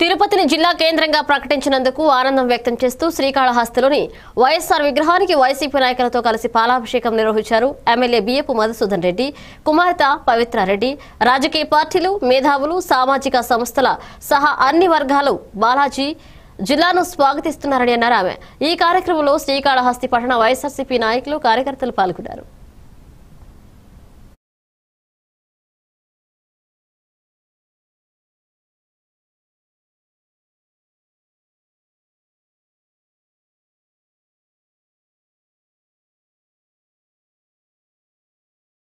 తిరుపతిని జిల్లా కేంద్రంగా ప్రకటించినందుకు ఆనందం వ్యక్తం చేస్తూ శ్రీకాళహస్తిలోని వైఎస్ఆర్ విగ్రహానికి వైసీపీ నాయకులతో కలిసి పాలాభిషేకం నిర్వహించారు ఎమ్మెల్యే బియ్యపు మధుసూదన్ రెడ్డి కుమార్త పవిత్రారెడ్డి రాజకీయ పార్టీలు మేధావులు సామాజిక సంస్థల సహా అన్ని వర్గాలు బాలాజీ జిల్లాను స్వాగతిస్తున్నారని అన్నారు ఈ కార్యక్రమంలో శ్రీకాళహస్తి పట్టణ వైఎస్ఆర్సీపీ నాయకులు కార్యకర్తలు పాల్గొన్నారు